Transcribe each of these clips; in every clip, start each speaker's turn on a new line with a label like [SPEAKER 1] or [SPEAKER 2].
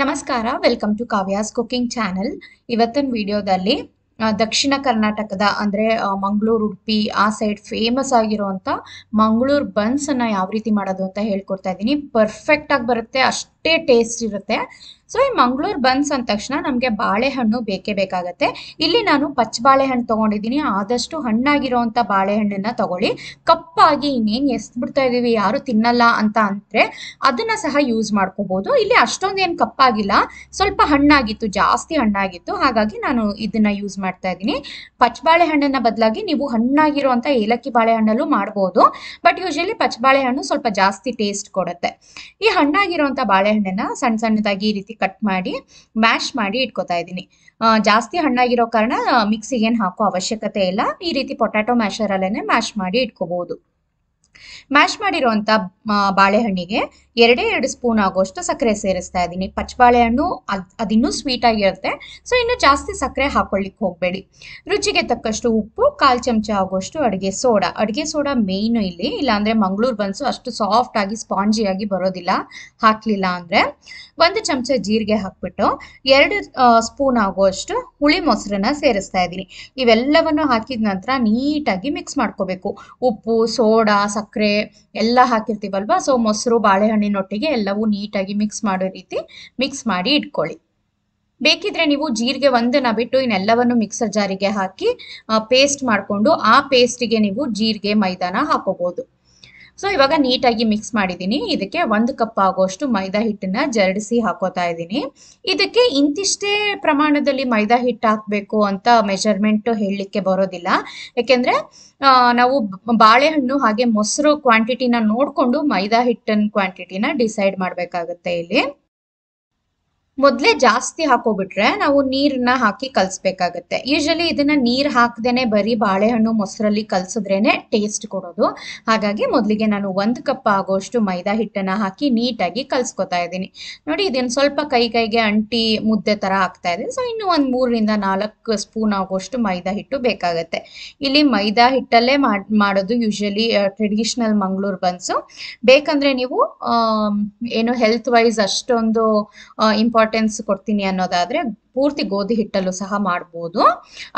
[SPEAKER 1] ನಮಸ್ಕಾರ welcome to Kavya's cooking channel ಇವತ್ತಿನ ವಿಡಿಯೋದಲ್ಲಿ ದಕ್ಷಿಣ ಕರ್ನಾಟಕದ ಅಂದರೆ ಮಂಗಳೂರು ಉಡುಪಿ ಆ ಸೈಡ್ ಫೇಮಸ್ ಆಗಿರುವಂಥ ಮಂಗಳೂರು ಬನ್ಸನ್ನು ಯಾವ ರೀತಿ ಮಾಡೋದು ಅಂತ ಹೇಳ್ಕೊಡ್ತಾ ಇದ್ದೀನಿ ಪರ್ಫೆಕ್ಟಾಗಿ ಬರುತ್ತೆ ಅಷ್ಟು ಅಷ್ಟೇ ಟೇಸ್ಟ್ ಇರುತ್ತೆ ಸೊ ಈ ಮಂಗಳೂರು ಬನ್ಸ್ ಅಂದ ತಕ್ಷಣ ನಮಗೆ ಬಾಳೆಹಣ್ಣು ಬೇಕೇ ಬೇಕಾಗತ್ತೆ ಇಲ್ಲಿ ನಾನು ಪಚ್ಚ ಬಾಳೆಹಣ್ಣು ತೊಗೊಂಡಿದ್ದೀನಿ ಆದಷ್ಟು ಹಣ್ಣಾಗಿರೋವಂಥ ಬಾಳೆಹಣ್ಣನ್ನ ತಗೊಳ್ಳಿ ಕಪ್ಪಾಗಿ ಇನ್ನೇನು ಬಿಡ್ತಾ ಇದೀವಿ ಯಾರು ತಿನ್ನಲ್ಲ ಅಂತ ಅಂದರೆ ಅದನ್ನ ಸಹ ಯೂಸ್ ಮಾಡ್ಕೋಬಹುದು ಇಲ್ಲಿ ಅಷ್ಟೊಂದೇನು ಕಪ್ಪಾಗಿಲ್ಲ ಸ್ವಲ್ಪ ಹಣ್ಣಾಗಿತ್ತು ಜಾಸ್ತಿ ಹಣ್ಣಾಗಿತ್ತು ಹಾಗಾಗಿ ನಾನು ಇದನ್ನ ಯೂಸ್ ಮಾಡ್ತಾ ಇದ್ದೀನಿ ಪಚ್ಚ ಬಾಳೆಹಣ್ಣನ್ನ ಬದಲಾಗಿ ನೀವು ಹಣ್ಣಾಗಿರುವಂಥ ಏಲಕ್ಕಿ ಬಾಳೆಹಣ್ಣಲ್ಲೂ ಮಾಡಬಹುದು ಬಟ್ ಯೂಶಲಿ ಪಚ್ಚ ಬಾಳೆಹಣ್ಣು ಸ್ವಲ್ಪ ಜಾಸ್ತಿ ಟೇಸ್ಟ್ ಕೊಡುತ್ತೆ ಈ ಹಣ್ಣಾಗಿರುವಂಥ ಬಾಳೆಹಣ್ಣು ಬಾಳೆಹಣ್ಣನ್ನ ಸಣ್ಣ ಸಣ್ಣದಾಗಿ ಈ ರೀತಿ ಕಟ್ ಮಾಡಿ ಮ್ಯಾಶ್ ಮಾಡಿ ಇಟ್ಕೋತಾ ಇದ್ದೀನಿ ಜಾಸ್ತಿ ಹಣ್ಣಾಗಿರೋ ಕಾರಣ ಮಿಕ್ಸಿಗೆ ಏನು ಹಾಕೋ ಅವಶ್ಯಕತೆ ಇಲ್ಲ ಈ ರೀತಿ ಪೊಟ್ಯಾಟೊ ಮ್ಯಾಶರಲ್ಲೇ ಮ್ಯಾಶ್ ಮಾಡಿ ಇಟ್ಕೋಬಹುದು ಮ್ಯಾಶ್ ಮಾಡಿರುವಂತ ಬಾಳೆಹಣ್ಣಿಗೆ ಎರಡೇ ಎರಡು ಸ್ಪೂನ್ ಆಗೋಷ್ಟು ಸಕ್ಕರೆ ಸೇರಿಸ್ತಾ ಇದ್ದೀನಿ ಪಚ್ಚಬಾಳೆಹಣ್ಣು ಅದು ಅದಿನ್ನೂ ಆಗಿರುತ್ತೆ ಸೊ ಇನ್ನು ಜಾಸ್ತಿ ಸಕ್ಕರೆ ಹಾಕೊಳ್ಳಿಕ್ಕೆ ಹೋಗಬೇಡಿ ರುಚಿಗೆ ತಕ್ಕಷ್ಟು ಉಪ್ಪು ಕಾಲು ಚಮಚ ಆಗೋಷ್ಟು ಅಡುಗೆ ಸೋಡಾ ಅಡುಗೆ ಸೋಡಾ ಮೇಯ್ನು ಇಲ್ಲಿ ಇಲ್ಲಾಂದ್ರೆ ಮಂಗಳೂರು ಬನ್ಸು ಅಷ್ಟು ಸಾಫ್ಟಾಗಿ ಆಗಿ ಬರೋದಿಲ್ಲ ಹಾಕಲಿಲ್ಲ ಅಂದ್ರೆ ಒಂದು ಚಮಚ ಜೀರಿಗೆ ಹಾಕ್ಬಿಟ್ಟು ಎರಡು ಸ್ಪೂನ್ ಆಗುವಷ್ಟು ಹುಳಿ ಮೊಸರನ್ನ ಸೇರಿಸ್ತಾ ಇದ್ದೀನಿ ಇವೆಲ್ಲವನ್ನು ಹಾಕಿದ ನಂತರ ನೀಟಾಗಿ ಮಿಕ್ಸ್ ಮಾಡ್ಕೋಬೇಕು ಉಪ್ಪು ಸೋಡಾ ಸಕ್ಕರೆ ಎಲ್ಲ ಹಾಕಿರ್ತೀವಲ್ವಾ ಸೊ ಮೊಸರು ಬಾಳೆಹಣ್ಣಿನೊಟ್ಟಿಗೆ ಎಲ್ಲವೂ ನೀಟಾಗಿ ಮಿಕ್ಸ್ ಮಾಡೋ ರೀತಿ ಮಿಕ್ಸ್ ಮಾಡಿ ಇಟ್ಕೊಳ್ಳಿ ಬೇಕಿದ್ರೆ ನೀವು ಜೀರಿಗೆ ಒಂದನ್ನ ಬಿಟ್ಟು ಇನ್ನೆಲ್ಲವನ್ನು ಮಿಕ್ಸರ್ ಜಾರಿಗೆ ಹಾಕಿ ಪೇಸ್ಟ್ ಮಾಡಿಕೊಂಡು ಆ ಪೇಸ್ಟಿಗೆ ನೀವು ಜೀರಿಗೆ ಮೈದಾನ ಹಾಕೋಬಹುದು ಸೊ ಇವಾಗ ನೀಟಾಗಿ ಮಿಕ್ಸ್ ಮಾಡಿದ್ದೀನಿ ಇದಕ್ಕೆ ಒಂದು ಕಪ್ ಆಗೋಷ್ಟು ಮೈದಾ ಹಿಟ್ಟನ್ನ ಜರಡಿಸಿ ಹಾಕೋತಾ ಇದ್ದೀನಿ ಇದಕ್ಕೆ ಇಂತಿಷ್ಟೇ ಪ್ರಮಾಣದಲ್ಲಿ ಮೈದಾ ಹಿಟ್ಟು ಹಾಕಬೇಕು ಅಂತ ಮೆಜರ್ಮೆಂಟ್ ಹೇಳಲಿಕ್ಕೆ ಬರೋದಿಲ್ಲ ಯಾಕೆಂದರೆ ನಾವು ಬಾಳೆಹಣ್ಣು ಹಾಗೆ ಮೊಸರು ಕ್ವಾಂಟಿಟಿನ ನೋಡಿಕೊಂಡು ಮೈದಾ ಹಿಟ್ಟನ್ನು ಕ್ವಾಂಟಿಟಿನ ಡಿಸೈಡ್ ಮಾಡಬೇಕಾಗುತ್ತೆ ಇಲ್ಲಿ ಮೊದಲೇ ಜಾಸ್ತಿ ಹಾಕೋಬಿಟ್ರೆ ನಾವು ನೀರನ್ನ ಹಾಕಿ ಕಲಿಸ್ಬೇಕಾಗತ್ತೆ ಯೂಶಲಿ ಇದನ್ನ ನೀರು ಹಾಕದೇನೆ ಬರೀ ಬಾಳೆಹಣ್ಣು ಮೊಸರಲ್ಲಿ ಕಲಸಿದ್ರೇನೆ ಟೇಸ್ಟ್ ಕೊಡೋದು ಹಾಗಾಗಿ ಮೊದಲಿಗೆ ನಾನು ಒಂದು ಕಪ್ ಆಗೋಷ್ಟು ಮೈದಾ ಹಿಟ್ಟನ್ನ ಹಾಕಿ ನೀಟಾಗಿ ಕಲ್ಸ್ಕೊತಾ ಇದ್ದೀನಿ ನೋಡಿ ಇದನ್ನ ಸ್ವಲ್ಪ ಕೈ ಕೈಗೆ ಅಂಟಿ ಮುದ್ದೆ ತರ ಆಗ್ತಾ ಇದೆ ಸೊ ಇನ್ನು ಒಂದು ಮೂರರಿಂದ ನಾಲ್ಕು ಸ್ಪೂನ್ ಆಗೋಷ್ಟು ಮೈದಾ ಹಿಟ್ಟು ಬೇಕಾಗತ್ತೆ ಇಲ್ಲಿ ಮೈದಾ ಹಿಟ್ಟಲ್ಲೇ ಮಾಡೋದು ಯೂಶಲಿ ಟ್ರೆಡಿಷನಲ್ ಮಂಗಳೂರು ಬನ್ಸು ಬೇಕಂದ್ರೆ ನೀವು ಏನು ಹೆಲ್ತ್ ವೈಸ್ ಅಷ್ಟೊಂದು ಇಂಪಾರ್ಟೆಂಟ್ ಇಂಪಾರ್ಟೆನ್ಸ್ ಕೊಡ್ತೀನಿ ಅನ್ನೋದಾದ್ರೆ ಪೂರ್ತಿ ಗೋಧಿ ಹಿಟ್ಟಲ್ಲೂ ಸಹ ಮಾಡ್ಬೋದು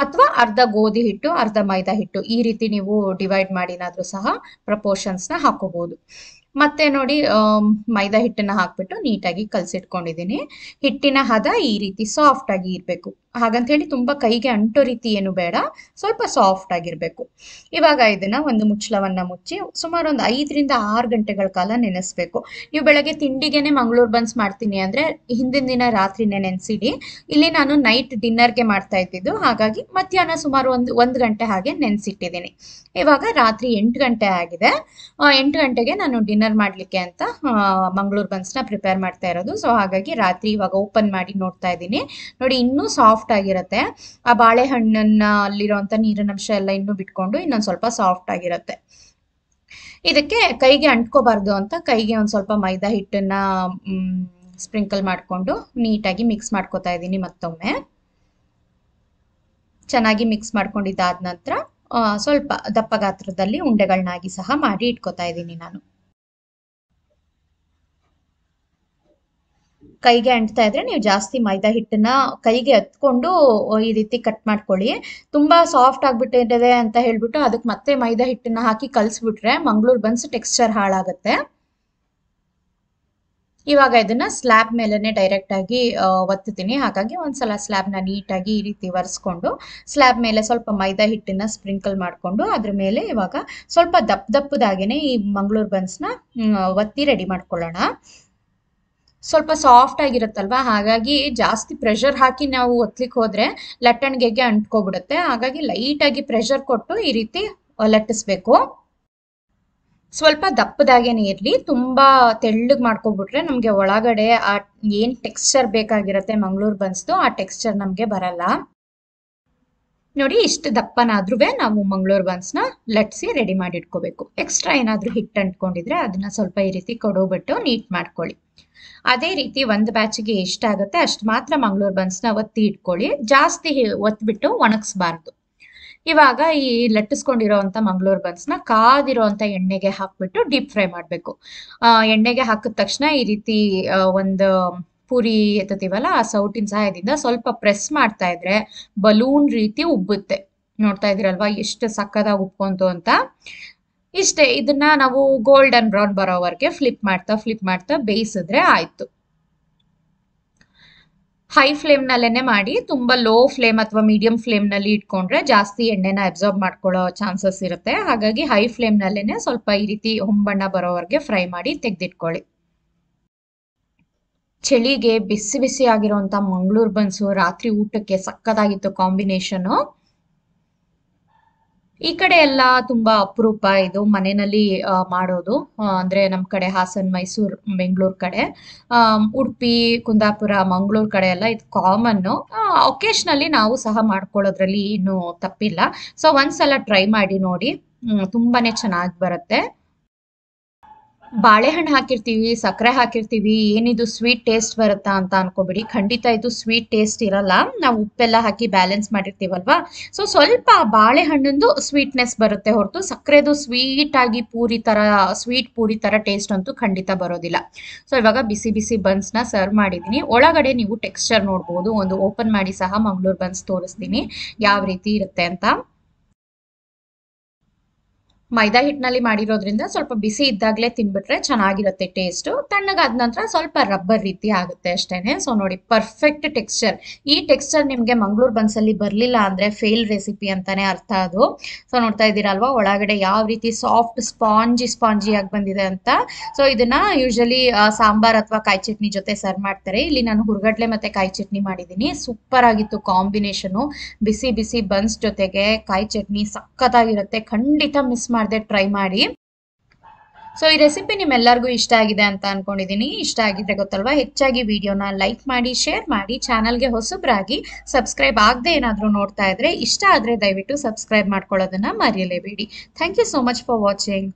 [SPEAKER 1] ಅಥವಾ ಅರ್ಧ ಗೋಧಿ ಹಿಟ್ಟು ಅರ್ಧ ಮೈದಾ ಹಿಟ್ಟು ಈ ರೀತಿ ನೀವು ಡಿವೈಡ್ ಮಾಡಿನಾದ್ರೂ ಸಹ ನ ಹಾಕೋಬಹುದು ಮತ್ತೆ ನೋಡಿ ಮೈದಾ ಹಿಟ್ಟನ್ನ ಹಾಕ್ಬಿಟ್ಟು ನೀಟಾಗಿ ಕಲಸಿಟ್ಕೊಂಡಿದ್ದೀನಿ ಹಿಟ್ಟಿನ ಹದ ಈ ರೀತಿ ಸಾಫ್ಟ್ ಆಗಿ ಇರಬೇಕು ಹಾಗಂತ ಹೇಳಿ ತುಂಬಾ ಕೈಗೆ ಅಂಟೋ ರೀತಿ ಏನು ಬೇಡ ಸ್ವಲ್ಪ ಸಾಫ್ಟ್ ಆಗಿರ್ಬೇಕು ಇವಾಗ ಇದನ್ನ ಒಂದು ಮುಚ್ಚಳವನ್ನ ಮುಚ್ಚಿ ಸುಮಾರು ಒಂದು ಐದರಿಂದ ಆರು ಗಂಟೆಗಳ ಕಾಲ ನೆನೆಸ್ಬೇಕು ನೀವು ಬೆಳಗ್ಗೆ ತಿಂಡಿಗೆನೆ ಮಂಗಳೂರು ಬನ್ಸ್ ಮಾಡ್ತೀನಿ ಅಂದ್ರೆ ಹಿಂದಿನ ದಿನ ರಾತ್ರಿನೇ ನೆನೆಸಿಡಿ ಇಲ್ಲಿ ನಾನು ನೈಟ್ ಡಿನ್ನರ್ಗೆ ಮಾಡ್ತಾ ಇದ್ದಿದ್ದು ಹಾಗಾಗಿ ಮಧ್ಯಾಹ್ನ ಸುಮಾರು ಒಂದು ಒಂದು ಗಂಟೆ ಹಾಗೆ ನೆನೆಸಿಟ್ಟಿದ್ದೀನಿ ಇವಾಗ ರಾತ್ರಿ ಎಂಟು ಗಂಟೆ ಆಗಿದೆ ಎಂಟು ಗಂಟೆಗೆ ನಾನು ಡಿನ್ನರ್ ಮಾಡ್ಲಿಕ್ಕೆ ಅಂತ ಮಂಗಳೂರು ಬನ್ಸ್ನ ಪ್ರಿಪೇರ್ ಮಾಡ್ತಾ ಇರೋದು ಸೊ ಹಾಗಾಗಿ ರಾತ್ರಿ ಇವಾಗ ಓಪನ್ ಮಾಡಿ ನೋಡ್ತಾ ಇದ್ದೀನಿ ನೋಡಿ ಇನ್ನೂ ಸಾಫ್ಟ್ ಸಾಫ್ಟ್ ಆಗಿರುತ್ತೆ ಆ ಬಾಳೆಹಣ್ಣನ್ನ ಅಲ್ಲಿರುವಂತ ನೀರಿನಂಶ ಎಲ್ಲ ಇನ್ನು ಬಿಟ್ಕೊಂಡು ಇನ್ನೊಂದ್ ಸ್ವಲ್ಪ ಸಾಫ್ಟ್ ಆಗಿರುತ್ತೆ ಇದಕ್ಕೆ ಕೈಗೆ ಅಂಟ್ಕೋಬಾರ್ದು ಅಂತ ಕೈಗೆ ಒಂದ್ ಸ್ವಲ್ಪ ಮೈದಾ ಹಿಟ್ಟನ್ನ ಸ್ಪ್ರಿಂಕಲ್ ಮಾಡಿಕೊಂಡು ನೀಟಾಗಿ ಮಿಕ್ಸ್ ಮಾಡ್ಕೋತಾ ಇದ್ದೀನಿ ಮತ್ತೊಮ್ಮೆ ಚೆನ್ನಾಗಿ ಮಿಕ್ಸ್ ಮಾಡ್ಕೊಂಡಿದ್ದಾದ ನಂತರ ಸ್ವಲ್ಪ ದಪ್ಪ ಗಾತ್ರದಲ್ಲಿ ಉಂಡೆಗಳನ್ನಾಗಿ ಸಹ ಮಾಡಿ ಇಟ್ಕೋತಾ ಇದ್ದೀನಿ ನಾನು ಕೈಗೆ ಅಂಟ್ತಾ ಇದ್ರೆ ನೀವು ಜಾಸ್ತಿ ಮೈದಾ ಹಿಟ್ಟನ್ನ ಕೈಗೆ ಹತ್ಕೊಂಡು ಈ ರೀತಿ ಕಟ್ ಮಾಡ್ಕೊಳ್ಳಿ ತುಂಬ ಸಾಫ್ಟ್ ಆಗ್ಬಿಟ್ಟಿದೆ ಅಂತ ಹೇಳ್ಬಿಟ್ಟು ಅದಕ್ಕೆ ಮತ್ತೆ ಮೈದಾ ಹಿಟ್ಟನ್ನ ಹಾಕಿ ಕಲ್ಸ್ಬಿಟ್ರೆ ಮಂಗಳೂರು ಬನ್ಸ್ ಟೆಕ್ಸ್ಚರ್ ಹಾಳಾಗುತ್ತೆ ಇವಾಗ ಇದನ್ನ ಸ್ಲ್ಯಾಬ್ ಮೇಲೇನೆ ಡೈರೆಕ್ಟ್ ಆಗಿ ಒತ್ತುತ್ತೀನಿ ಹಾಗಾಗಿ ಒಂದ್ಸಲ ಸ್ಲ್ಯಾಬ್ನ ನೀಟಾಗಿ ಈ ರೀತಿ ಒರೆಸ್ಕೊಂಡು ಸ್ಲ್ಯಾಬ್ ಮೇಲೆ ಸ್ವಲ್ಪ ಮೈದಾ ಹಿಟ್ಟನ್ನ ಸ್ಪ್ರಿಂಕಲ್ ಮಾಡಿಕೊಂಡು ಅದ್ರ ಮೇಲೆ ಇವಾಗ ಸ್ವಲ್ಪ ದಪ್ಪ ದಪ್ಪದಾಗೇನೆ ಈ ಮಂಗಳೂರು ಬನ್ಸ್ನ ಒತ್ತಿ ರೆಡಿ ಮಾಡ್ಕೊಳ್ಳೋಣ ಸ್ವಲ್ಪ ಸಾಫ್ಟ್ ಆಗಿರುತ್ತಲ್ವಾ ಹಾಗಾಗಿ ಜಾಸ್ತಿ ಪ್ರೆಷರ್ ಹಾಕಿ ನಾವು ಒತ್ಲಿಕ್ಕೆ ಹೋದ್ರೆ ಲಟ್ಟಣಿಗೆಗೆ ಅಂಟ್ಕೊಬಿಡುತ್ತೆ ಹಾಗಾಗಿ ಲೈಟಾಗಿ ಪ್ರೆಷರ್ ಕೊಟ್ಟು ಈ ರೀತಿ ಲಟ್ಟಿಸ್ಬೇಕು ಸ್ವಲ್ಪ ದಪ್ಪದಾಗೇನೆ ಇರಲಿ ತುಂಬ ತೆಳ್ಳಗೆ ಮಾಡ್ಕೊಬಿಟ್ರೆ ನಮಗೆ ಒಳಗಡೆ ಆ ಏನು ಟೆಕ್ಸ್ಚರ್ ಬೇಕಾಗಿರುತ್ತೆ ಮಂಗಳೂರು ಬನ್ಸ್ದು ಆ ಟೆಕ್ಸ್ಚರ್ ನಮಗೆ ಬರಲ್ಲ ನೋಡಿ ಇಷ್ಟು ದಪ್ಪನಾದ್ರೂ ನಾವು ಮಂಗಳೂರು ಬನ್ಸ್ನ ಲಟ್ಸಿ ರೆಡಿ ಮಾಡಿ ಇಟ್ಕೋಬೇಕು ಎಕ್ಸ್ಟ್ರಾ ಏನಾದರೂ ಹಿಟ್ಟು ಅಂಟ್ಕೊಂಡಿದ್ರೆ ಅದನ್ನ ಸ್ವಲ್ಪ ಈ ರೀತಿ ಬಿಟ್ಟು ನೀಟ್ ಮಾಡ್ಕೊಳ್ಳಿ ಅದೇ ರೀತಿ ಒಂದು ಬ್ಯಾಚಿಗೆ ಎಷ್ಟಾಗುತ್ತೆ ಅಷ್ಟು ಮಾತ್ರ ಮಂಗಳೂರು ಬನ್ಸ್ನ ಒತ್ತಿ ಇಟ್ಕೊಳ್ಳಿ ಜಾಸ್ತಿ ಒತ್ಬಿಟ್ಟು ಒಣಗಿಸ್ಬಾರ್ದು ಇವಾಗ ಈ ಅಂಥ ಮಂಗಳೂರು ಬನ್ಸ್ನ ಕಾದಿರೋವಂಥ ಎಣ್ಣೆಗೆ ಹಾಕ್ಬಿಟ್ಟು ಡೀಪ್ ಫ್ರೈ ಮಾಡಬೇಕು ಎಣ್ಣೆಗೆ ಹಾಕಿದ ತಕ್ಷಣ ಈ ರೀತಿ ಒಂದು ಪುರಿ ಎತ್ತತೀವಲ್ಲ ಆ ಸೌಟಿನ ಸಹಾಯದಿಂದ ಸ್ವಲ್ಪ ಪ್ರೆಸ್ ಮಾಡ್ತಾ ಇದ್ರೆ ಬಲೂನ್ ರೀತಿ ಉಬ್ಬುತ್ತೆ ನೋಡ್ತಾ ಇದ್ರಲ್ವಾ ಎಷ್ಟು ಸಕ್ಕದಾಗಿ ಉಬ್ಕೊಂತು ಅಂತ ಇಷ್ಟೇ ಇದನ್ನ ನಾವು ಗೋಲ್ಡನ್ ಬ್ರೌನ್ ಬರೋವರೆಗೆ ಫ್ಲಿಪ್ ಮಾಡ್ತಾ ಫ್ಲಿಪ್ ಮಾಡ್ತಾ ಬೇಯಿಸಿದ್ರೆ ಆಯ್ತು ಹೈ ಫ್ಲೇಮ್ ನಲ್ಲೇನೆ ಮಾಡಿ ತುಂಬಾ ಲೋ ಫ್ಲೇಮ್ ಅಥವಾ ಮೀಡಿಯಂ ಫ್ಲೇಮ್ ನಲ್ಲಿ ಇಟ್ಕೊಂಡ್ರೆ ಜಾಸ್ತಿ ಎಣ್ಣೆನ ಅಬ್ಸಾರ್ಬ್ ಮಾಡ್ಕೊಳ್ಳೋ ಚಾನ್ಸಸ್ ಇರುತ್ತೆ ಹಾಗಾಗಿ ಹೈ ಫ್ಲೇಮ್ ನಲ್ಲೇನೆ ಸ್ವಲ್ಪ ಈ ರೀತಿ ಹೊಂಬಣ್ಣ ಬರೋವರೆಗೆ ಫ್ರೈ ಮಾಡಿ ತೆಗೆದಿಟ್ಕೊಳ್ಳಿ ಚಳಿಗೆ ಬಿಸಿ ಬಿಸಿ ಆಗಿರೋಂತ ಮಂಗಳೂರು ಬನ್ಸು ರಾತ್ರಿ ಊಟಕ್ಕೆ ಸಕ್ಕದಾಗಿತ್ತು ಕಾಂಬಿನೇಷನ್ ಈ ಕಡೆ ಎಲ್ಲ ತುಂಬಾ ಅಪರೂಪ ಇದು ಮನೆಯಲ್ಲಿ ಮಾಡೋದು ಅಂದ್ರೆ ನಮ್ಮ ಕಡೆ ಹಾಸನ್ ಮೈಸೂರು ಬೆಂಗಳೂರು ಕಡೆ ಉಡುಪಿ ಕುಂದಾಪುರ ಮಂಗಳೂರು ಕಡೆ ಎಲ್ಲ ಇದು ಕಾಮನ್ನು ಒಕೇಶ್ನಲ್ಲಿ ನಾವು ಸಹ ಮಾಡ್ಕೊಳ್ಳೋದ್ರಲ್ಲಿ ಏನು ತಪ್ಪಿಲ್ಲ ಸೊ ಒಂದ್ಸಲ ಟ್ರೈ ಮಾಡಿ ನೋಡಿ ತುಂಬಾನೇ ಚೆನ್ನಾಗಿ ಬರುತ್ತೆ ಬಾಳೆಹಣ್ಣು ಹಾಕಿರ್ತೀವಿ ಸಕ್ಕರೆ ಹಾಕಿರ್ತೀವಿ ಏನಿದು ಸ್ವೀಟ್ ಟೇಸ್ಟ್ ಬರುತ್ತಾ ಅಂತ ಅನ್ಕೋಬಿಡಿ ಖಂಡಿತ ಇದು ಸ್ವೀಟ್ ಟೇಸ್ಟ್ ಇರಲ್ಲ ನಾವು ಉಪ್ಪೆಲ್ಲ ಹಾಕಿ ಬ್ಯಾಲೆನ್ಸ್ ಮಾಡಿರ್ತೀವಲ್ವಾ ಸೊ ಸ್ವಲ್ಪ ಬಾಳೆಹಣ್ಣಿಂದು ಸ್ವೀಟ್ನೆಸ್ ಬರುತ್ತೆ ಹೊರತು ಸಕ್ಕರೆದು ಸ್ವೀಟ್ ಆಗಿ ಪೂರಿ ತರ ಸ್ವೀಟ್ ಪೂರಿ ತರ ಟೇಸ್ಟ್ ಅಂತೂ ಖಂಡಿತ ಬರೋದಿಲ್ಲ ಸೊ ಇವಾಗ ಬಿಸಿ ಬಿಸಿ ಬನ್ಸ್ನ ಸರ್ವ್ ಮಾಡಿದ್ದೀನಿ ಒಳಗಡೆ ನೀವು ಟೆಕ್ಸ್ಚರ್ ನೋಡ್ಬೋದು ಒಂದು ಓಪನ್ ಮಾಡಿ ಸಹ ಮಂಗಳೂರು ಬನ್ಸ್ ತೋರಿಸ್ತೀನಿ ಯಾವ ರೀತಿ ಇರುತ್ತೆ ಅಂತ ಮೈದಾ ಹಿಟ್ಟಿನಲ್ಲಿ ಮಾಡಿರೋದ್ರಿಂದ ಸ್ವಲ್ಪ ಬಿಸಿ ಇದ್ದಾಗಲೇ ತಿನ್ಬಿಟ್ರೆ ಚೆನ್ನಾಗಿರುತ್ತೆ ಟೇಸ್ಟು ತಣ್ಣಗಾದ ನಂತರ ಸ್ವಲ್ಪ ರಬ್ಬರ್ ರೀತಿ ಆಗುತ್ತೆ ಅಷ್ಟೇನೆ ಸೊ ನೋಡಿ ಪರ್ಫೆಕ್ಟ್ ಟೆಕ್ಸ್ಚರ್ ಈ ಟೆಕ್ಸ್ಚರ್ ನಿಮಗೆ ಮಂಗಳೂರು ಅಲ್ಲಿ ಬರಲಿಲ್ಲ ಅಂದ್ರೆ ಫೇಲ್ ರೆಸಿಪಿ ಅಂತಾನೆ ಅರ್ಥ ಅದು ಸೊ ನೋಡ್ತಾ ಇದ್ದೀರಲ್ವಾ ಒಳಗಡೆ ಯಾವ ರೀತಿ ಸಾಫ್ಟ್ ಸ್ಪಾಂಜಿ ಸ್ಪಾಂಜಿ ಆಗಿ ಬಂದಿದೆ ಅಂತ ಸೊ ಇದನ್ನ ಯೂಶಲಿ ಸಾಂಬಾರ್ ಅಥವಾ ಕಾಯಿ ಚಟ್ನಿ ಜೊತೆ ಸರ್ವ್ ಮಾಡ್ತಾರೆ ಇಲ್ಲಿ ನಾನು ಹುರ್ಗಡ್ಲೆ ಮತ್ತೆ ಕಾಯಿ ಚಟ್ನಿ ಮಾಡಿದೀನಿ ಸೂಪರ್ ಆಗಿತ್ತು ಕಾಂಬಿನೇಷನ್ ಬಿಸಿ ಬಿಸಿ ಬನ್ಸ್ ಜೊತೆಗೆ ಕಾಯಿ ಚಟ್ನಿ ಸಕ್ಕತ್ತಾಗಿರುತ್ತೆ ಖಂಡಿತ ಮಿಸ್ ಮಾಡಿ ಮಾಡದೆ ಟ್ರೈ ಮಾಡಿ ಸೊ ಈ ರೆಸಿಪಿ ನಿಮ್ಮೆಲ್ಲರಿಗೂ ಇಷ್ಟ ಆಗಿದೆ ಅಂತ ಅನ್ಕೊಂಡಿದ್ದೀನಿ ಇಷ್ಟ ಆಗಿದ್ರೆ ಗೊತ್ತಲ್ವಾ ಹೆಚ್ಚಾಗಿ ವಿಡಿಯೋನ ಲೈಕ್ ಮಾಡಿ ಶೇರ್ ಮಾಡಿ ಚಾನಲ್ಗೆ ಹೊಸಬ್ರಾಗಿ ಸಬ್ಸ್ಕ್ರೈಬ್ ಆಗದೆ ಏನಾದರೂ ನೋಡ್ತಾ ಇದ್ರೆ ಇಷ್ಟ ಆದರೆ ದಯವಿಟ್ಟು ಸಬ್ಸ್ಕ್ರೈಬ್ ಮಾಡ್ಕೊಳ್ಳೋದನ್ನ ಮರೆಯಲೇಬೇಡಿ thank you so much for watching